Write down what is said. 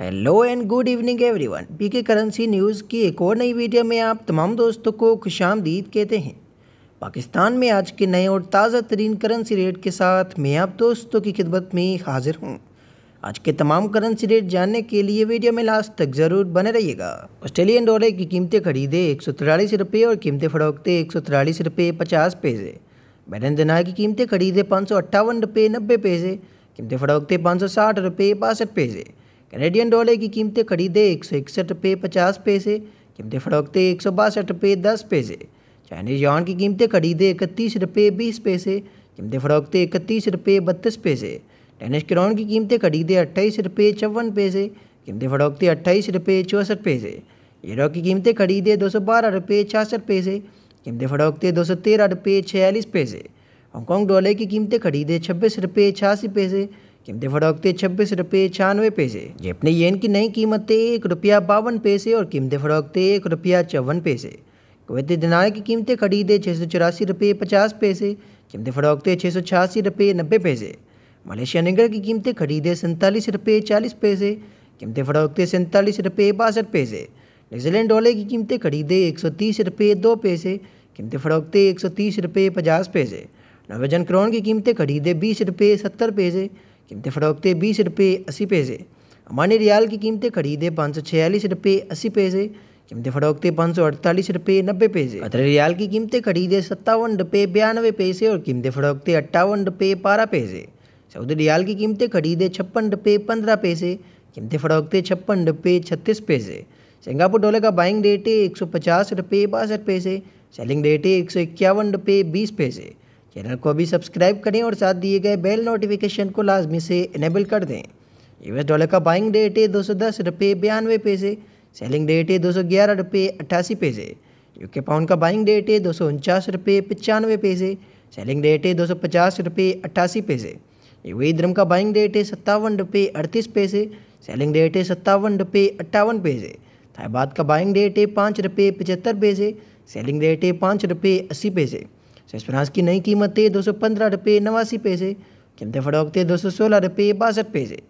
hello and good evening everyone BK currency news की एक और नई वीडियो में आप तमाम दोस्तों को खुश आमदीद कहते हैं पाकिस्तान में आज के नए और ताज़ा तरीन करेंसी रेट के साथ मैं आप दोस्तों की खिदमत में हाजिर हूँ आज के तमाम करेंसी रेट जानने के लिए वीडियो में लास्ट तक ज़रूर बने रहिएगा ऑस्ट्रेलियन डॉलर की कीमतें खरीदे एक सौ तिरालीस रुपये और कीमतें फ़रोखते एक सौ तिरालीस रुपये पचास पैसे बैन दिनार की कीमतें खरीदे पाँच सौ अट्ठावन रुपये नब्बे पैसे कीमतें फ़रोखते पाँच सौ साठ रुपये बासठ पैसे कनेडियन डॉलर की कीमतें खरीदे एक सौ इकसठ रुपये पचास पैसे कीमतें फरोखते एक सौ बासठ रुपये दस पैसे चाइनीज यौन की कीमतें खरीदे इकतीस रुपये बीस पैसे कीमतें फरोखते इकतीस रुपये बत्तीस पैसे टेनिस क्राउन की कीमतें खरीदे अट्ठाईस रुपये चौवन पैसे कीमतें फरोखते अट्ठाईस रुपये चौंसठ पैसे हीरो की कीमतें खरीदे दो सौ बारह रुपये छियासठ पैसे कीमतें फरोखते दो सौ तेरह रुपये छियालीस पैसे हांगकॉन्ग डॉलर की कीमतें खरीदे छब्बीस रुपये छियासी पैसे कीमतें फरोख्तें छब्बीस रुपये छियानवे पैसे जेपने येन की नई कीमतें एक रुपया बावन पैसे और कीमतें फरोख्तें एक रुपया चौवन पैसे कुवैती दिनार की कीमतें खरीदे छः सौ चौरासी रुपये पचास पैसे कीमतें फरोख्तें छः सौ छियासी रुपये नब्बे पैसे मलेशिया निगर की कीमतें खरीदे सैंतालीस रुपये चालीस पैसे कीमतें फरोख्तें सैंतालीस रुपये बासठ पैसे न्यूजीलैंड डॉलर की कीमतें खरीदे एक सौ तीस रुपये दो पैसे कीमतें फरोख्तें एक सौ तीस रुपये पचास पैसे नॉर्वेजन क्रोन की कीमतें खरीदे बीस रुपये सत्तर पैसे कीमतें फ़रोख्ते बीस रुपये अस्सी पैसे अमानी रियाल की कीमतें खरीदे पाँच सौ छियालीस रुपये अस्सी पैसे कीमतें फ़रोख्ते पाँच सौ अड़तालीस रुपये नब्बे पैसे अदर रियाल की कीमतें खरीदे सत्तावन रुपये बयानवे पैसे और कीमतें फ़रोख्ते अट्ठावन रुपये बारह पैसे सऊदी अच्छा, रियाल की कीमतें खरीदे छप्पन रुपये पंद्रह पैसे कीमतें फ़रोख्ते छप्पन रुपये छत्तीस पैसे सिंगापुर डॉलर का बाइंग रेट है एक सौ पचास रुपये बासठ पैसे सेलिंग रेट है एक सौ इक्यावन रुपये बीस पैसे चैनल को अभी सब्सक्राइब करें और साथ दिए गए बेल नोटिफिकेशन को लाजमी से इनेबल कर दें यूएस डॉलर का बाइंग रेट है दो सौ दस रुपये बयानवे पैसे सेलिंग रेट है दो सौ ग्यारह रुपये अट्ठासी पैसे यूके पाउंड का बाइंग रेट है दो सौ उनचास रुपये पचानवे पैसे सेलिंग रेट है दो सौ पचास रुपये अट्ठासी पैसे यू द्रम का बाइंग रेट है सत्तावन रुपये अड़तीस पैसे सेलिंग रेट है सत्तावन रुपये अट्ठावन पैसे थाईबाद का बाइंग रेट है पाँच रुपये पचहत्तर पैसे सेलिंग रेट है पाँच रुपये अस्सी पैसे सो की नई कीमत थी दो सौ पंद्रह रुपये नवासी पैसे कीमतें फ़रोख्त दो सौ सोलह रुपये बासठ पैसे